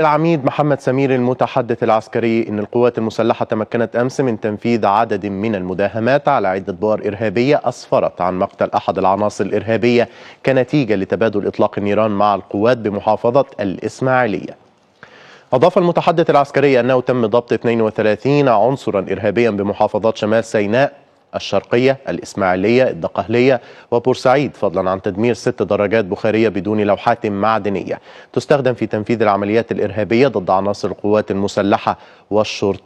العميد محمد سمير المتحدث العسكري ان القوات المسلحه تمكنت امس من تنفيذ عدد من المداهمات على عده بؤر ارهابيه اسفرت عن مقتل احد العناصر الارهابيه كنتيجه لتبادل اطلاق النيران مع القوات بمحافظه الاسماعيليه. أضاف المتحدث العسكري أنه تم ضبط 32 عنصرا إرهابيا بمحافظات شمال سيناء الشرقية الإسماعيلية الدقهلية وبورسعيد فضلا عن تدمير ست دراجات بخارية بدون لوحات معدنية تستخدم في تنفيذ العمليات الإرهابية ضد عناصر القوات المسلحة والشرطة